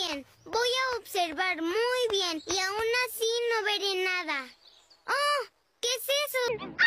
bien, voy a observar muy bien y aún así no veré nada. ¡Oh! ¿Qué es eso?